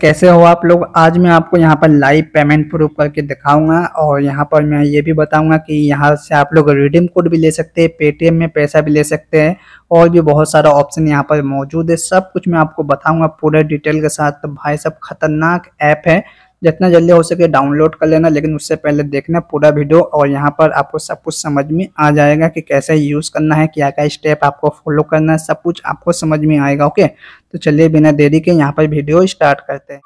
कैसे हो आप लोग आज मैं आपको यहाँ पर लाइव पेमेंट प्रूफ करके दिखाऊंगा और यहाँ पर मैं ये भी बताऊंगा कि यहाँ से आप लोग रिडीम कोड भी ले सकते हैं पेटीएम में पैसा भी ले सकते हैं और भी बहुत सारा ऑप्शन यहाँ पर मौजूद है सब कुछ मैं आपको बताऊंगा पूरे डिटेल के साथ तो भाई सब खतरनाक ऐप है जितना जल्दी हो सके डाउनलोड कर लेना लेकिन उससे पहले देखना पूरा वीडियो और यहाँ पर आपको सब कुछ समझ में आ जाएगा कि कैसे यूज़ करना है क्या क्या स्टेप आपको फॉलो करना है सब कुछ आपको समझ में आएगा ओके तो चलिए बिना देरी के यहाँ पर वीडियो स्टार्ट करते हैं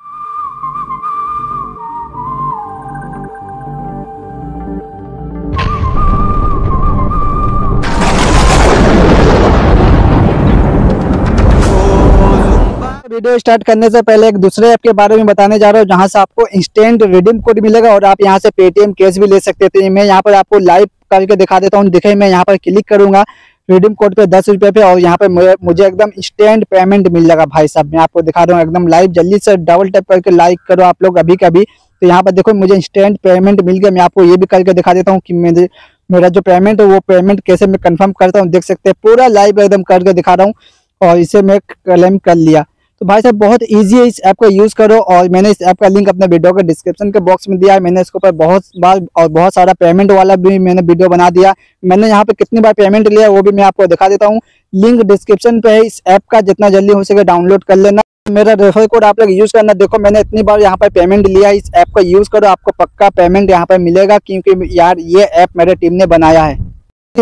वीडियो स्टार्ट करने से पहले एक दूसरे ऐप के बारे में बताने जा रहा हूँ जहाँ से आपको इंस्टेंट रिडीम कोड मिलेगा और आप यहाँ से पेटीएम कैश भी ले सकते थे मैं यहाँ पर आपको लाइव करके दिखा देता हूँ दिखे मैं यहाँ पर क्लिक करूंगा रिडीम कोड पे दस रुपये पे और यहाँ पे मुझे एकदम इंस्टेंट पेमेंट मिल जाएगा भाई साहब मैं आपको दिखा रहा हूँ एकदम लाइव जल्दी से डबल टैप करके लाइक करो आप लोग अभी कभी तो यहाँ पर देखो मुझे इंस्टेंट पेमेंट मिल गया मैं आपको ये भी करके दिखा देता हूँ कि मेरे मेरा जो पेमेंट है वो पेमेंट कैसे मैं कन्फर्म करता हूँ देख सकते हैं पूरा लाइव एकदम करके दिखा रहा हूँ और इसे मैं क्लेम कर लिया तो भाई साहब बहुत ईजी है इस ऐप का यूज़ करो और मैंने इस ऐप का लिंक अपने वीडियो के डिस्क्रिप्शन के बॉक्स में दिया है मैंने इसके ऊपर बहुत बार और बहुत सारा पेमेंट वाला भी मैंने वीडियो बना दिया मैंने यहाँ पे कितनी बार पेमेंट लिया वो भी मैं आपको दिखा देता हूँ लिंक डिस्क्रिप्शन पे है इस ऐप का जितना जल्दी हो सके डाउनलोड कर लेना मेरा रेफर कोड आप लोग यूज़ करना देखो मैंने इतनी बार यहाँ पर पेमेंट लिया है इस ऐप का यूज़ करो आपको पक्का पेमेंट यहाँ पर मिलेगा क्योंकि यार ये ऐप मेरे टीम ने बनाया है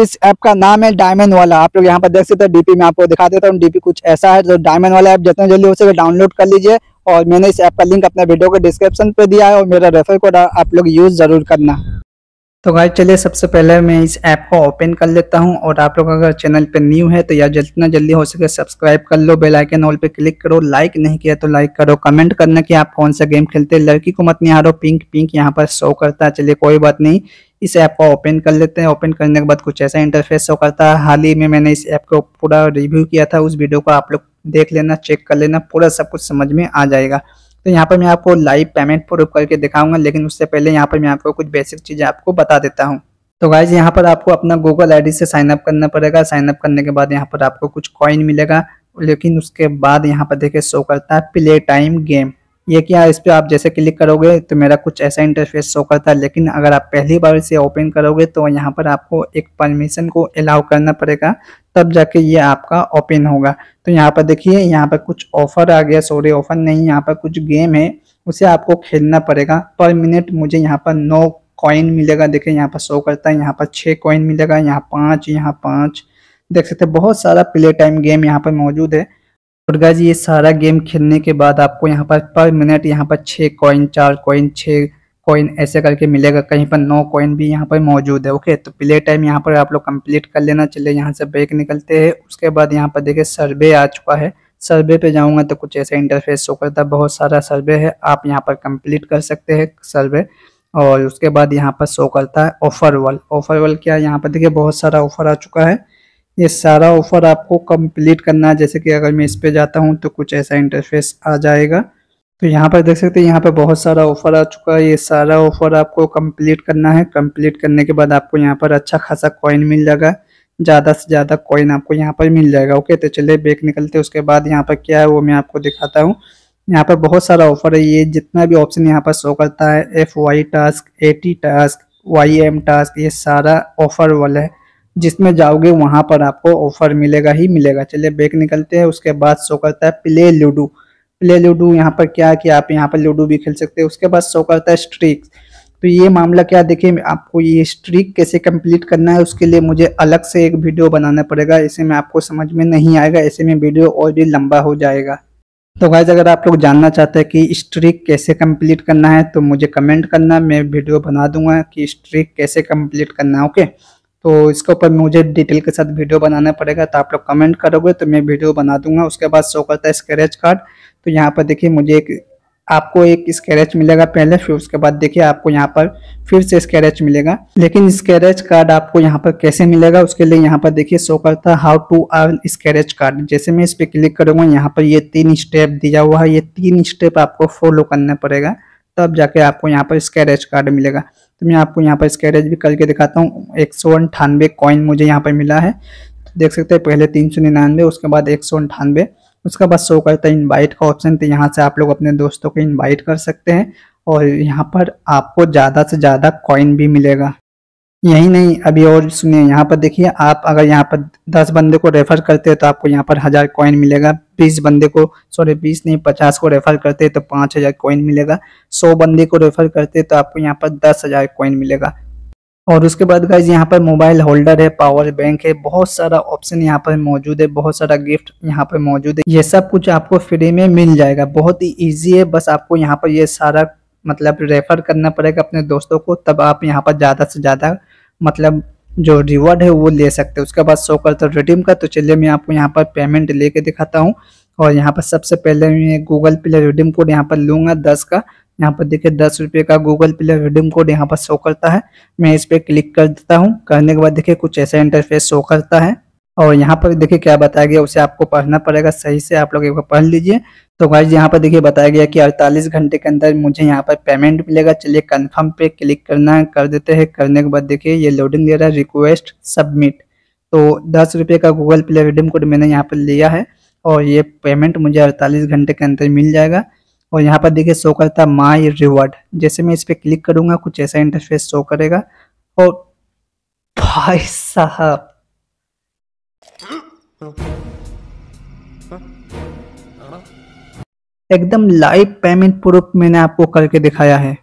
इस ऐप का नाम है डायमंड वाला आप लोग यहाँ पर देख सकते हैं डीपी में आपको दिखा देता हूँ डीपी कुछ ऐसा है जो डायमंड वाला ऐप जितना जल्दी हो सके डाउनलोड कर लीजिए और मैंने इस ऐप का लिंक अपने वीडियो के डिस्क्रिप्शन पे दिया है और मेरा रेफर कोड आप लोग यूज़ ज़रूर करना तो भाई चलिए सबसे पहले मैं इस ऐप को ओपन कर लेता हूँ और आप लोग अगर चैनल पर न्यू है तो यार जितना जल्दी हो सके सब्सक्राइब कर लो बेल आइकन ऑल पे क्लिक करो लाइक नहीं किया तो लाइक करो कमेंट करना कि आप कौन सा गेम खेलते हैं लड़की को मत निहारो पिंक पिंक यहाँ पर शो करता है चलिए कोई बात नहीं इस ऐप को ओपन कर लेते हैं ओपन करने के बाद कुछ ऐसा इंटरफेस शो करता है हाल ही में मैंने इस ऐप को पूरा रिव्यू किया था उस वीडियो को आप लोग देख लेना चेक कर लेना पूरा सब कुछ समझ में आ जाएगा तो यहाँ पर मैं आपको लाइव पेमेंट प्रूव करके दिखाऊंगा लेकिन उससे पहले यहाँ पर मैं आपको कुछ बेसिक चीज़ें आपको बता देता हूँ तो गाइज यहाँ पर आपको अपना गूगल डी से साइनअप करना पड़ेगा साइनअप करने के बाद यहाँ पर आपको कुछ कॉइन मिलेगा लेकिन उसके बाद यहाँ पर देखिए शो करता है प्ले टाइम गेम ये क्या इस पर आप जैसे क्लिक करोगे तो मेरा कुछ ऐसा इंटरफेस शो करता है लेकिन अगर आप पहली बार इसे ओपन करोगे तो यहाँ पर आपको एक परमिशन को अलाउ करना पड़ेगा तब जाके ये आपका ओपन होगा तो यहाँ पर देखिए यहाँ पर कुछ ऑफर आ गया सॉरी ऑफर नहीं यहाँ पर कुछ गेम है उसे आपको खेलना पड़ेगा पर मिनट मुझे यहाँ पर नौ कॉइन मिलेगा देखिए यहाँ पर शो करता है यहाँ पर छः कॉइन मिलेगा यहाँ पाँच यहाँ पाँच देख सकते हैं बहुत सारा प्ले टाइम गेम यहाँ पर मौजूद है और गाइज ये सारा गेम खेलने के बाद आपको यहाँ पर पर मिनट यहाँ पर छः कॉइन चार कॉइन छः कॉइन ऐसे करके मिलेगा कहीं पर नौ कॉइन भी यहाँ पर मौजूद है ओके तो प्ले टाइम यहाँ पर आप लोग कंप्लीट कर लेना चलिए यहाँ से ब्रेक निकलते हैं उसके बाद यहाँ पर देखिए सर्वे आ चुका है सर्वे पे जाऊँगा तो कुछ ऐसा इंटरफेस शो करता है बहुत सारा सर्वे है आप यहाँ पर कंप्लीट कर सकते हैं सर्वे और उसके बाद यहाँ पर शो करता है ऑफर वाल ऑफर वाल क्या यहाँ पर देखिए बहुत सारा ऑफर आ चुका है ये सारा ऑफर आपको कंप्लीट करना है जैसे कि अगर मैं इस पर जाता हूँ तो कुछ ऐसा इंटरफेस आ जाएगा तो यहाँ पर देख सकते हैं यहाँ पर बहुत सारा ऑफर आ चुका है ये सारा ऑफर आपको कंप्लीट करना है कंप्लीट करने के बाद आपको यहाँ पर अच्छा खासा कॉइन मिल जाएगा ज़्यादा से ज़्यादा कॉइन आपको यहाँ पर मिल जाएगा ओके तो चलिए बेक निकलते उसके बाद यहाँ पर क्या है वो मैं आपको दिखाता हूँ यहाँ पर बहुत सारा ऑफर है ये जितना भी ऑप्शन यहाँ पर शो करता है F Y task A task Y M task ये सारा ऑफर वाला है जिसमें जाओगे वहां पर आपको ऑफर मिलेगा ही मिलेगा चलिए बैक निकलते हैं उसके बाद शो करता है प्ले लूडो प्ले लूडो यहाँ पर क्या है कि आप यहाँ पर लूडो भी खेल सकते हैं उसके बाद शो करता है स्ट्रिक्स तो ये मामला क्या देखिए आपको ये स्ट्रिक कैसे कंप्लीट करना है उसके लिए मुझे अलग से एक वीडियो बनाना पड़ेगा इसे में आपको समझ में नहीं आएगा ऐसे में वीडियो और भी लंबा हो जाएगा तो गाइज अगर आप लोग जानना चाहते हैं कि स्ट्रिक कैसे कंप्लीट करना है तो मुझे कमेंट करना मैं वीडियो बना दूंगा कि स्ट्रिक कैसे कंप्लीट करना है ओके तो इसके ऊपर मुझे डिटेल के साथ वीडियो बनाना पड़ेगा तो आप लोग कमेंट करोगे तो मैं वीडियो बना दूंगा उसके बाद शो करता है स्क्रैच कार्ड तो यहाँ पर देखिए मुझे एक आपको एक स्क्रैच मिलेगा पहले फिर उसके बाद देखिए आपको यहाँ पर फिर से स्क्रैच मिलेगा लेकिन स्क्रैच कार्ड आपको यहाँ पर कैसे मिलेगा उसके लिए यहाँ पर देखिए शो करता how to earn scratch card जैसे मैं इस पर क्लिक करूँगा यहाँ पर ये तीन स्टेप दिया हुआ है ये तीन स्टेप आपको फॉलो करना पड़ेगा तब जाके आपको यहाँ पर स्क्रैच कार्ड मिलेगा तो मैं आपको यहाँ पर स्क्रैच भी करके दिखाता हूँ एक सौ अंठानवे कॉइन मुझे यहाँ पर मिला है देख सकते हैं पहले तीन सौ निन्यानवे उसके बाद एक सौ अंठानवे उसके बाद शो करता है इन्वाइट का ऑप्शन तो यहाँ से आप लोग अपने दोस्तों को इन्वाइट कर सकते हैं और यहाँ पर आपको ज़्यादा से ज़्यादा कॉइन भी मिलेगा यही नहीं अभी और सुनिए यहाँ पर देखिए आप अगर यहाँ पर दस बंदे को रेफर करते हैं तो आपको यहाँ पर हजार कॉइन मिलेगा बीस बंदे को सॉरी बीस नहीं पचास को रेफर करते हैं तो पाँच हजार कॉइन मिलेगा सौ बंदे को रेफर करते हैं तो आपको यहाँ पर दस हजार कॉइन मिलेगा और उसके बाद गाइज यहाँ पर मोबाइल होल्डर है पावर बैंक है बहुत सारा ऑप्शन यहाँ पर मौजूद है बहुत सारा गिफ्ट यहाँ पर मौजूद है ये सब कुछ आपको फ्री में मिल जाएगा बहुत ही ईजी है बस आपको यहाँ पर ये सारा मतलब रेफर करना पड़ेगा अपने दोस्तों को तब आप यहाँ पर ज़्यादा से ज़्यादा मतलब जो रिवॉर्ड है वो ले सकते हैं उसके बाद शो करता है रिडीम का तो चलिए मैं आपको यहाँ पर पेमेंट लेके दिखाता हूँ और यहाँ पर सबसे पहले मैं गूगल पे रिडीम कोड यहाँ पर लूँगा दस का यहाँ पर देखिए दस रुपये का गूगल पे रिडीम कोड यहाँ पर शो करता है मैं इस पर क्लिक कर देता हूँ करने के बाद देखिए कुछ ऐसा इंटरफेस शो करता है और यहाँ पर देखिए क्या बताया गया उसे आपको पढ़ना पड़ेगा सही से आप लोग एक बार पढ़ लीजिए तो गाइज यहाँ पर देखिए बताया गया कि 48 घंटे के अंदर मुझे यहाँ पर पेमेंट मिलेगा चलिए कन्फर्म पे क्लिक करना है कर देते हैं करने के बाद देखिए ये लोडिंग दे रहा है रिक्वेस्ट सबमिट तो दस रुपये का गूगल प्ले रिडीम कोड मैंने यहाँ पर लिया है और ये पेमेंट मुझे अड़तालीस घंटे के अंदर मिल जाएगा और यहाँ पर देखिए शो करता माई रिवॉर्ड जैसे मैं इस पर क्लिक करूँगा कुछ ऐसा इंटरफेस शो करेगा और भाई साहब एकदम लाइव पेमेंट प्रूफ मैंने आपको करके दिखाया है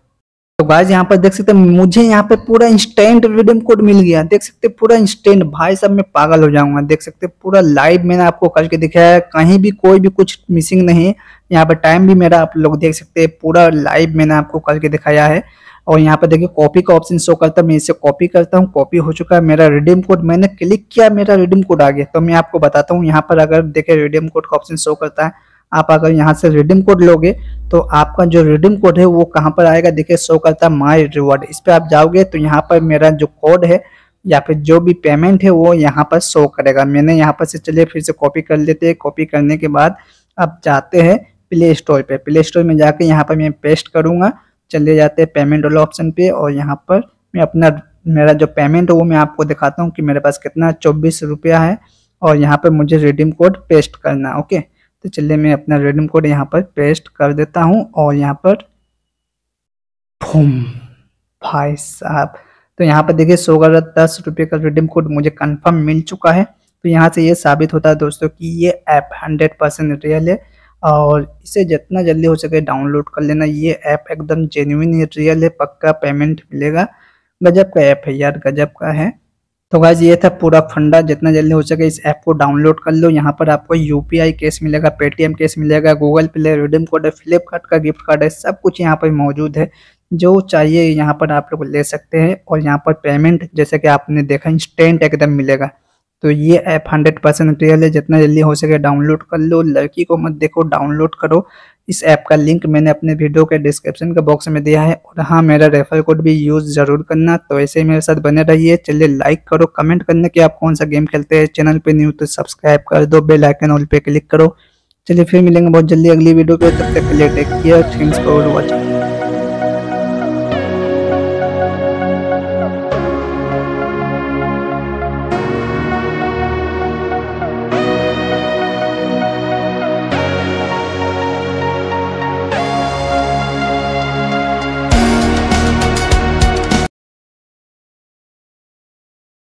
तो गाइज यहाँ पर देख सकते हैं मुझे यहाँ पे पूरा इंस्टेंट रिडीम कोड मिल गया देख सकते हैं पूरा इंस्टेंट भाई साहब मैं पागल हो जाऊंगा देख सकते हैं पूरा लाइव मैंने आपको करके दिखाया है कहीं भी कोई भी कुछ मिसिंग नहीं यहाँ पर टाइम भी मेरा आप लोग देख सकते हैं पूरा लाइव मैंने आपको करके दिखाया है और यहाँ पर देखिए कॉपी का ऑप्शन शो करता है मैं इसे कॉपी करता हूँ कॉपी हो चुका है मेरा रिडीम कोड मैंने क्लिक किया मेरा रिडीम कोड आ गया तो मैं आपको बताता हूँ यहाँ पर अगर देखे रिडीम कोड का ऑप्शन शो करता है आप अगर यहाँ से रिडीम कोड लोगे तो आपका जो रिडीम कोड है वो कहाँ पर आएगा देखिए शो करता है माई रिवॉर्ड इस पर आप जाओगे तो यहाँ पर मेरा जो कोड है या फिर जो भी पेमेंट है वो यहाँ पर शो करेगा मैंने यहाँ पर से चलिए फिर से कॉपी कर लेते हैं कॉपी करने के बाद आप जाते हैं प्ले स्टोर पे प्ले स्टोर में जाकर यहाँ पर मैं पेस्ट करूँगा चले जाते हैं पेमेंट वाले ऑप्शन पे और यहाँ पर मैं अपना मेरा जो पेमेंट है वो मैं आपको दिखाता हूँ कि मेरे पास कितना चौबीस रुपया है और यहाँ पर मुझे रिडीम कोड पेस्ट करना ओके तो चलिए मैं अपना रिडीम कोड यहाँ पर पेस्ट कर देता हूँ और यहाँ पर फूम भाई साहब तो यहाँ पर देखिए सौ का दस रुपये का रिडीम कोड मुझे कंफर्म मिल चुका है तो यहाँ से ये साबित होता है दोस्तों कि ये ऐप हंड्रेड परसेंट रियल है और इसे जितना जल्दी हो सके डाउनलोड कर लेना ये ऐप एकदम जेन्यून है रियल है पक्का पेमेंट मिलेगा गजब का ऐप है यार गजब का है तो गाइज ये था पूरा फंडा जितना जल्दी हो सके इस ऐप को डाउनलोड कर लो यहाँ पर आपको यूपीआई कैश मिलेगा पेटीएम कैश मिलेगा गूगल पे रिडीम कोड है फ्लिपकार्ट का गिफ्ट कार्ड है सब कुछ यहाँ पर मौजूद है जो चाहिए यहाँ पर आप लोग ले सकते हैं और यहाँ पर पेमेंट जैसे कि आपने देखा इंस्टेंट एकदम मिलेगा तो ये ऐप हंड्रेड परसेंट रियल है जितना जल्दी हो सके डाउनलोड कर लो लड़की को मत देखो डाउनलोड करो इस ऐप का लिंक मैंने अपने वीडियो के डिस्क्रिप्शन के बॉक्स में दिया है और हाँ मेरा रेफर कोड भी यूज़ ज़रूर करना तो ऐसे ही मेरे साथ बने रहिए चलिए लाइक करो कमेंट करना कि आप कौन सा गेम खेलते हैं चैनल पे न्यू तो सब्सक्राइब कर दो बेल आइकन ऑल पे क्लिक करो चलिए फिर मिलेंगे बहुत जल्दी अगली वीडियो पे तब तक के लिए take care thanks for watching